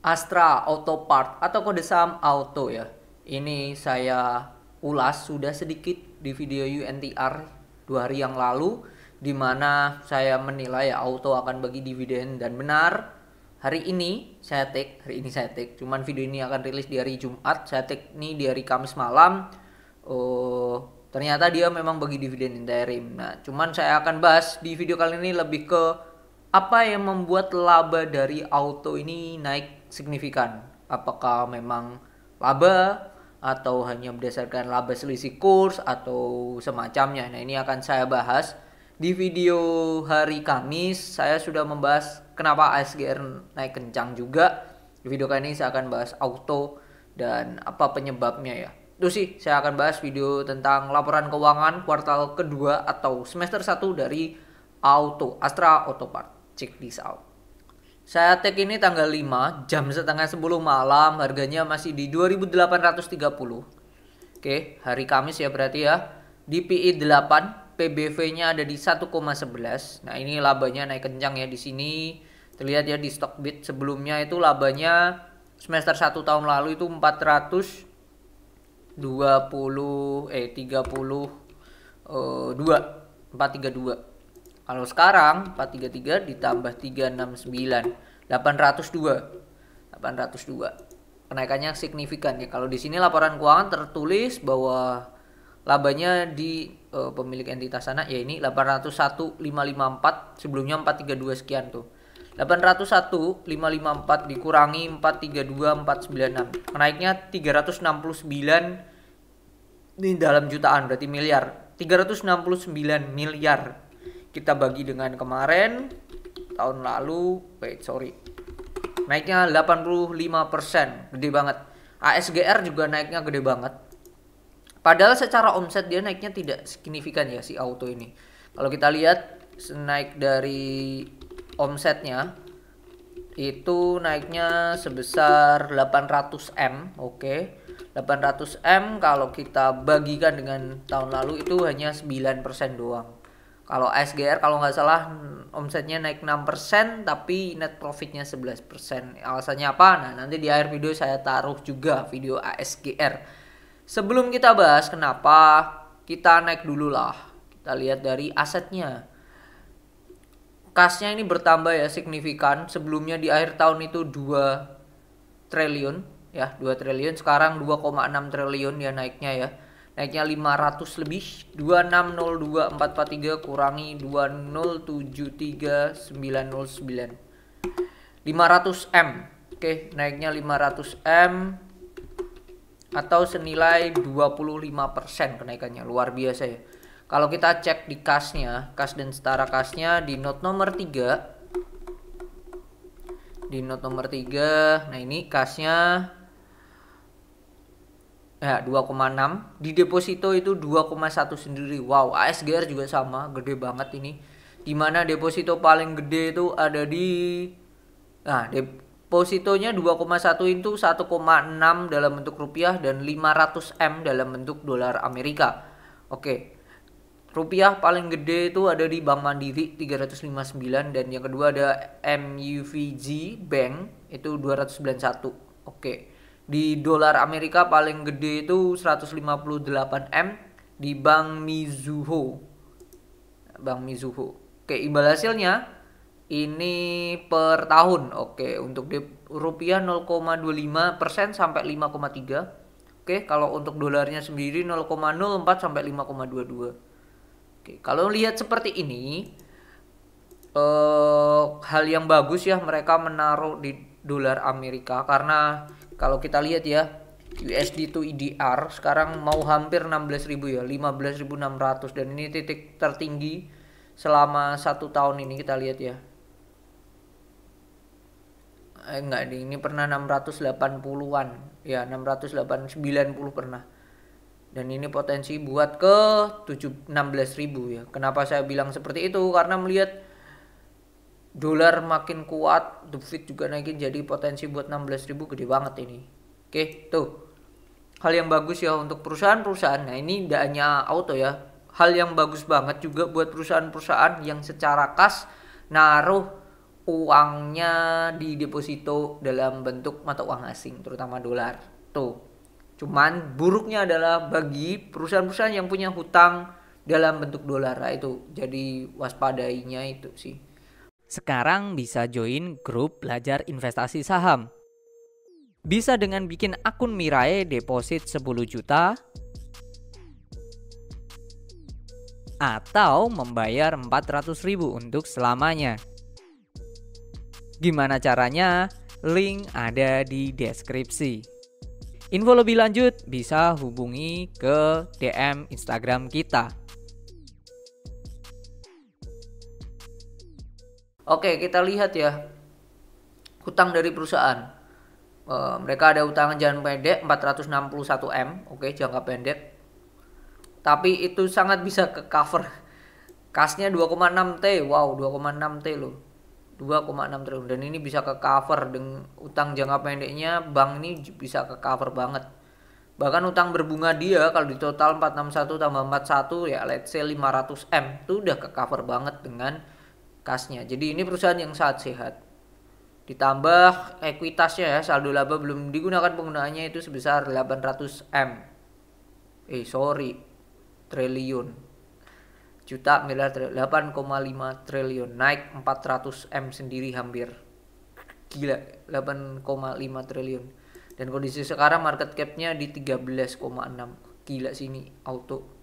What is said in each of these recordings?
Astra Auto Part atau kode saham Auto ya. Ini saya ulas sudah sedikit di video UNTR dua hari yang lalu di mana saya menilai Auto akan bagi dividen dan benar hari ini saya take hari ini saya take cuman video ini akan rilis di hari Jumat saya take ini di hari Kamis malam oh ternyata dia memang bagi dividen interim nah cuman saya akan bahas di video kali ini lebih ke apa yang membuat laba dari Auto ini naik signifikan? Apakah memang laba atau hanya berdasarkan laba selisih kurs atau semacamnya? Nah, ini akan saya bahas di video hari Kamis. Saya sudah membahas kenapa ASGR naik kencang juga. Di video kali ini saya akan bahas auto dan apa penyebabnya ya itu sih saya akan bahas video tentang laporan keuangan kuartal kedua atau semester 1 dari Auto Astra Autopart. Check this out. Saya tag ini tanggal 5 jam setengah 10 malam, harganya masih di 2830. Oke, hari Kamis ya berarti ya. DPI 8, e PBV-nya ada di 1,11. Nah, ini labanya naik kencang ya di sini. Terlihat ya di Stockbit sebelumnya itu labanya semester 1 tahun lalu itu 400 20 eh 30 eh, 432 kalau sekarang 433 ditambah 369 802. 802. Kenaikannya signifikan ya. Kalau di sini laporan keuangan tertulis bahwa labanya di uh, pemilik entitas sana ya ini 801.554 sebelumnya 432 sekian tuh. 801 554 dikurangi 432 496 naiknya 369 ini dalam jutaan berarti miliar 369 miliar kita bagi dengan kemarin tahun lalu wait sorry naiknya 85% gede banget ASGR juga naiknya gede banget padahal secara omset dia naiknya tidak signifikan ya si auto ini kalau kita lihat naik dari omsetnya itu naiknya sebesar 800M oke okay. 800M kalau kita bagikan dengan tahun lalu itu hanya 9% doang kalau SGR kalau nggak salah hmm, omsetnya naik 6% tapi net profitnya 11%. Alasannya apa? Nah, nanti di akhir video saya taruh juga video ASGR. Sebelum kita bahas kenapa, kita naik dulu lah. Kita lihat dari asetnya. Kasnya ini bertambah ya signifikan. Sebelumnya di akhir tahun itu 2 triliun ya, 2 triliun sekarang 2,6 triliun ya naiknya ya naiknya 500 lebih 2602443 kurangi 2073909 500 M oke naiknya 500 M atau senilai 25% kenaikannya luar biasa ya kalau kita cek di kasnya kas dan setara kasnya di note nomor 3 di note nomor 3 nah ini kasnya ya nah, 2,6 di deposito itu 2,1 sendiri wow ASGR juga sama gede banget ini dimana deposito paling gede itu ada di nah depositonya 2,1 itu 1,6 dalam bentuk rupiah dan 500 M dalam bentuk dolar Amerika oke rupiah paling gede itu ada di Bank Mandiri 359 dan yang kedua ada MUVG Bank itu 291 oke di dolar Amerika paling gede itu 158M di Bank Mizuho. Bank Mizuho. Oke, imbal hasilnya ini per tahun. Oke, untuk di rupiah 0,25% persen sampai 5,3. Oke, kalau untuk dolarnya sendiri 0,04 sampai 5,22. Oke, kalau lihat seperti ini eh hal yang bagus ya mereka menaruh di dolar Amerika karena kalau kita lihat ya USD to IDR e sekarang mau hampir 16.000 ya 15.600 dan ini titik tertinggi selama satu tahun ini kita lihat ya eh, enggak ini pernah 680-an ya 6890 pernah dan ini potensi buat ke 16.000 ya kenapa saya bilang seperti itu karena melihat dolar makin kuat, the Fed juga naikin jadi potensi buat 16.000 gede banget ini. Oke, tuh. Hal yang bagus ya untuk perusahaan-perusahaan. Nah, ini tidak hanya auto ya. Hal yang bagus banget juga buat perusahaan-perusahaan yang secara kas naruh uangnya di deposito dalam bentuk mata uang asing, terutama dolar. Tuh. Cuman buruknya adalah bagi perusahaan-perusahaan yang punya hutang dalam bentuk dolar. Nah, itu jadi waspadainya itu sih sekarang bisa join grup belajar investasi saham. Bisa dengan bikin akun Mirae deposit 10 juta atau membayar 400 ribu untuk selamanya. Gimana caranya? Link ada di deskripsi. Info lebih lanjut bisa hubungi ke DM Instagram kita. Oke, kita lihat ya. Hutang dari perusahaan. E, mereka ada hutang jangka pendek 461 M, oke, jangka pendek. Tapi itu sangat bisa ke cover. Kasnya 2,6 T. Wow, 2,6 T loh. 2,6 triliun dan ini bisa ke cover dengan utang jangka pendeknya bank ini bisa ke cover banget bahkan utang berbunga dia kalau di total 461 tambah 41 ya let's say 500 M itu udah ke cover banget dengan tasnya. Jadi ini perusahaan yang sangat sehat. Ditambah ekuitasnya ya, saldo laba belum digunakan penggunaannya itu sebesar 800 M. Eh, sorry. Triliun. Juta miliar 8,5 triliun. Naik 400 M sendiri hampir. Gila, 8,5 triliun. Dan kondisi sekarang market capnya di 13,6. Gila sini auto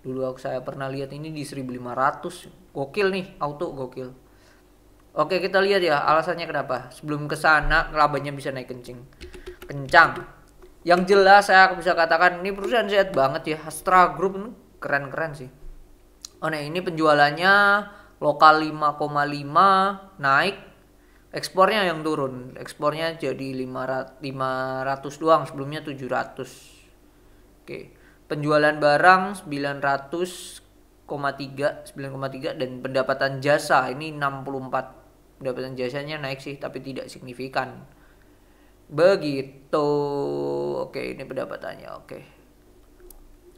dulu aku saya pernah lihat ini di 1500 gokil nih auto gokil oke kita lihat ya alasannya kenapa sebelum ke sana labanya bisa naik kencing kencang yang jelas saya bisa katakan ini perusahaan sehat banget ya Astra Group hmm, keren-keren sih oh nah ini penjualannya lokal 5,5 naik ekspornya yang turun ekspornya jadi 500, 500 doang sebelumnya 700 oke okay penjualan barang 900,3 9,3 dan pendapatan jasa ini 64 pendapatan jasanya naik sih tapi tidak signifikan begitu oke ini pendapatannya oke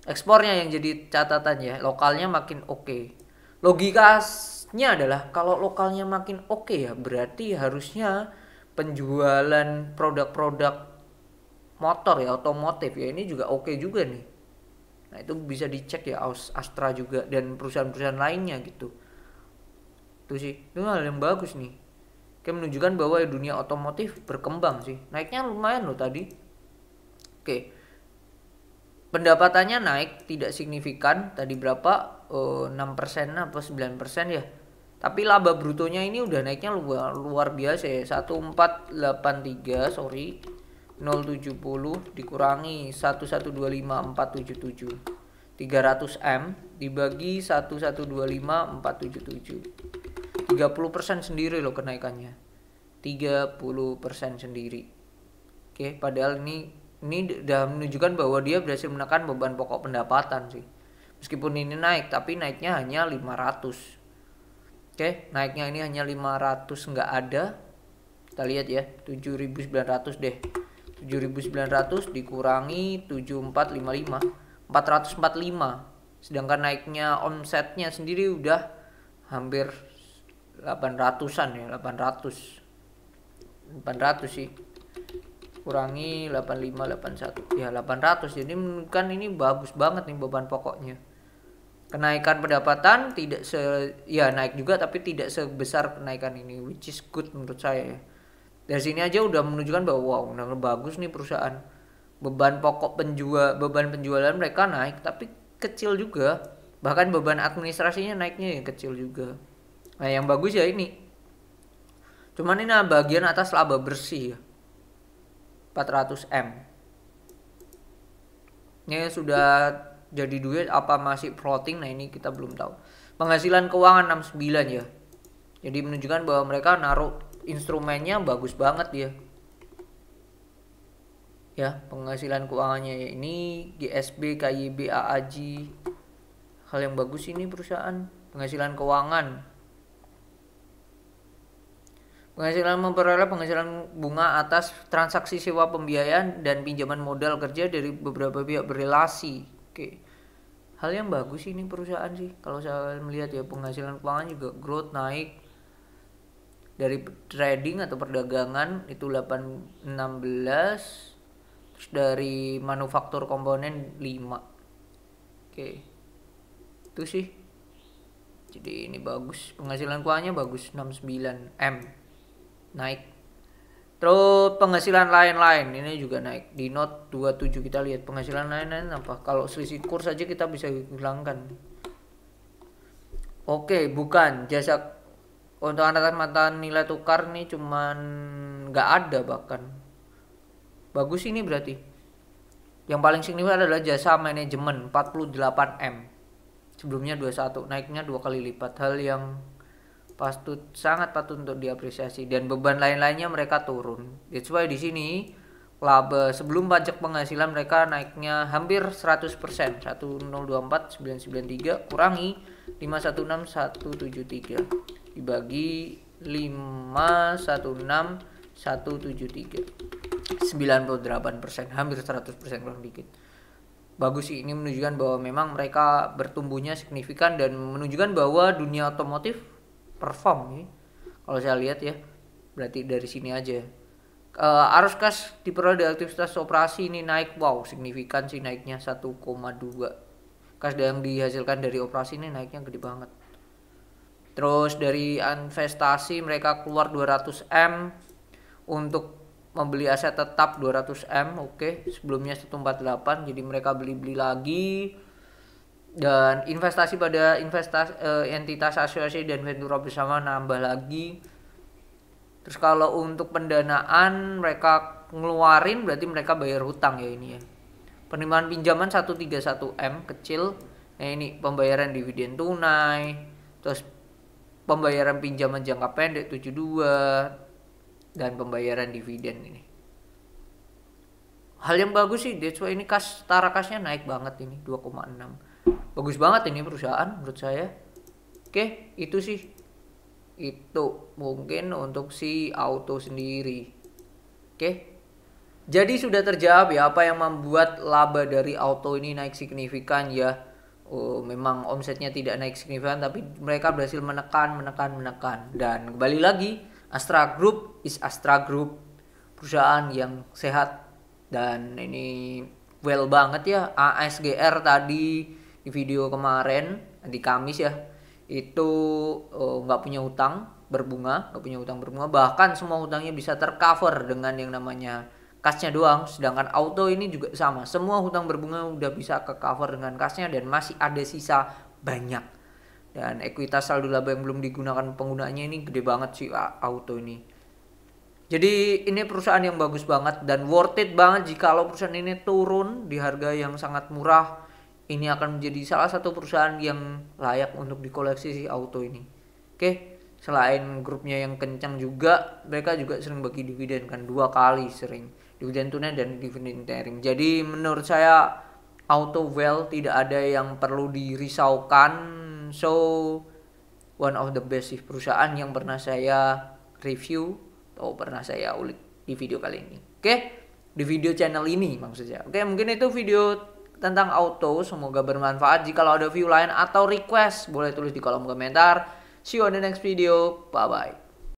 ekspornya yang jadi catatan ya lokalnya makin oke Logikasnya logikanya adalah kalau lokalnya makin oke ya berarti harusnya penjualan produk-produk motor ya otomotif ya ini juga oke juga nih Nah itu bisa dicek ya Astra juga dan perusahaan-perusahaan lainnya gitu. Itu sih, itu hal yang bagus nih. Kayak menunjukkan bahwa dunia otomotif berkembang sih. Naiknya lumayan loh tadi. Oke. Pendapatannya naik tidak signifikan. Tadi berapa? Uh, eh, 6% apa 9% ya. Tapi laba brutonya ini udah naiknya luar, luar biasa ya. 1483, sorry. 070 dikurangi 1125477 300M dibagi 1125477 30% sendiri loh kenaikannya 30% sendiri oke padahal ini ini sudah menunjukkan bahwa dia berhasil menekan beban pokok pendapatan sih meskipun ini naik tapi naiknya hanya 500 Oke, naiknya ini hanya 500 nggak ada. Kita lihat ya, 7.900 deh. 7.900 dikurangi 7.455 445 sedangkan naiknya omsetnya sendiri udah hampir 800-an ya 800 800 sih kurangi 8581, ya 800 jadi kan ini bagus banget nih beban pokoknya kenaikan pendapatan tidak se ya naik juga tapi tidak sebesar kenaikan ini which is good menurut saya ya dari sini aja udah menunjukkan bahwa wow nah bagus nih perusahaan beban pokok penjual beban penjualan mereka naik tapi kecil juga bahkan beban administrasinya naiknya yang kecil juga nah yang bagus ya ini cuman ini nah, bagian atas laba bersih ya 400 m ini sudah jadi duit apa masih floating nah ini kita belum tahu penghasilan keuangan 69 ya jadi menunjukkan bahwa mereka naruh instrumennya bagus banget dia ya penghasilan keuangannya ya ini GSB KYB AAG hal yang bagus ini perusahaan penghasilan keuangan penghasilan memperoleh penghasilan bunga atas transaksi sewa pembiayaan dan pinjaman modal kerja dari beberapa pihak berrelasi oke hal yang bagus ini perusahaan sih kalau saya melihat ya penghasilan keuangan juga growth naik dari trading atau perdagangan itu 816 terus dari manufaktur komponen 5 oke itu sih jadi ini bagus penghasilan kuahnya bagus 69 M naik terus penghasilan lain-lain ini juga naik di note 27 kita lihat penghasilan lain-lain apa kalau selisih kurs aja kita bisa hilangkan Oke, bukan jasa untuk anak mata nilai tukar nih cuman nggak ada bahkan bagus ini berarti yang paling signifikan adalah jasa manajemen 48M sebelumnya 21 naiknya dua kali lipat hal yang patut sangat patut untuk diapresiasi dan beban lain-lainnya mereka turun that's why di sini laba sebelum pajak penghasilan mereka naiknya hampir 100% 1024 993 kurangi 516173 dibagi 5 16 173 98% persen hampir 100% persen kurang dikit bagus sih ini menunjukkan bahwa memang mereka bertumbuhnya signifikan dan menunjukkan bahwa dunia otomotif perform nih kalau saya lihat ya berarti dari sini aja uh, arus kas diperoleh dari aktivitas operasi ini naik wow signifikan sih naiknya 1,2 kas yang dihasilkan dari operasi ini naiknya gede banget Terus dari investasi mereka keluar 200 M untuk membeli aset tetap 200 M, oke. Okay. Sebelumnya 148 jadi mereka beli-beli lagi. Dan investasi pada investasi uh, eh, entitas asosiasi dan ventura bersama nambah lagi. Terus kalau untuk pendanaan mereka ngeluarin berarti mereka bayar hutang ya ini ya. Penerimaan pinjaman 131M kecil. Nah ini pembayaran dividen tunai, terus pembayaran pinjaman jangka pendek 72 dan pembayaran dividen ini. Hal yang bagus sih, that's why ini kas setara kasnya naik banget ini 2,6. Bagus banget ini perusahaan menurut saya. Oke, itu sih. Itu mungkin untuk si auto sendiri. Oke. Jadi sudah terjawab ya apa yang membuat laba dari auto ini naik signifikan ya uh, memang omsetnya tidak naik signifikan tapi mereka berhasil menekan menekan menekan dan kembali lagi Astra Group is Astra Group perusahaan yang sehat dan ini well banget ya ASGR tadi di video kemarin di Kamis ya itu eh, nggak uh, punya utang berbunga nggak punya utang berbunga bahkan semua utangnya bisa tercover dengan yang namanya kasnya doang sedangkan auto ini juga sama semua hutang berbunga udah bisa ke cover dengan kasnya dan masih ada sisa banyak dan ekuitas saldo laba yang belum digunakan penggunanya ini gede banget sih auto ini jadi ini perusahaan yang bagus banget dan worth it banget jika lo perusahaan ini turun di harga yang sangat murah ini akan menjadi salah satu perusahaan yang layak untuk dikoleksi si auto ini oke selain grupnya yang kencang juga mereka juga sering bagi dividen kan dua kali sering dividen tunai dan dividen interim. Jadi menurut saya auto well tidak ada yang perlu dirisaukan. So one of the best perusahaan yang pernah saya review atau pernah saya ulik di video kali ini. Oke, okay? di video channel ini maksudnya Oke, okay, mungkin itu video tentang auto. Semoga bermanfaat. Jika ada view lain atau request, boleh tulis di kolom komentar. See you on the next video. Bye bye.